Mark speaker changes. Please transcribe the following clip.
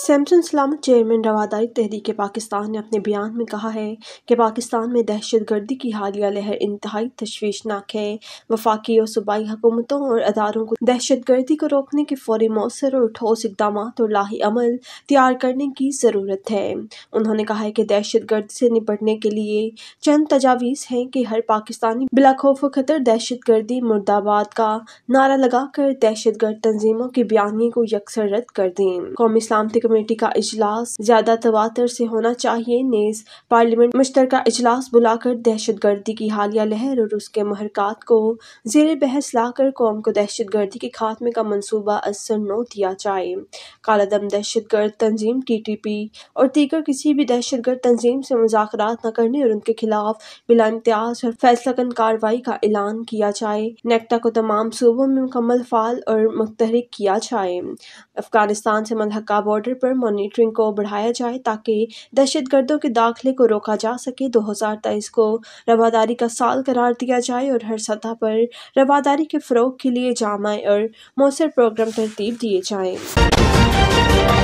Speaker 1: सैमसन सलामत चेयरमैन रवादारी तहरीक पाकिस्तान ने अपने बयान में कहा है कि पाकिस्तान में दहशत गर्दी की हालिया लहर इंतहाई तशवीशनाक है वफाकी और सूबाई हुकूमतों और अदारों को दहशत गर्दी को रोकने के फौरी मौसर और ठोस इकदाम और लाही अमल तैयार करने की ज़रूरत है उन्होंने कहा है कि दहशत गर्द से निपटने के लिए चंद तजावीज़ हैं कि हर पाकिस्तानी बिलाखौफ खतर दहशत गर्दी मुर्दाबाद का नारा लगाकर दहशत गर्द तंजीमों के बयानी को यकसर रद्द कर दें कौम इस्लाम कमेटी का इजलास ज्यादा तवातर से होना चाहिए नेस पार्लियामेंट मुश्तर इजलास बुलाकर दहशत गर्दी की हालिया लहर और उसके महरकत को जेर बहस लाकर कौम को दहशत गर्दी के खात्मे का मनसूबा असर नो दिया जाए कालादम दहशत गर्द तंजीम टी टी पी और दीगर किसी भी दहशत गर्द तंजीम से मुजाकरात न करने और उनके खिलाफ बिला इम्तियाज और कन कार्रवाई का ऐलान किया जाए नेक्टा को तमाम सूबों में मुकम्मल फाल और मुतहरक किया जाए अफगानिस्तान से मलहका बॉर्डर बॉर्डर पर मॉनिटरिंग को बढ़ाया जाए ताकि दहशतगर्दों के दाखिले को रोका जा सके 2023 को रवादारी का साल करार दिया जाए और हर सतह पर रवादारी के फ़रोग के लिए जामा और मौसर प्रोग्राम तरतीब दिए जाएँ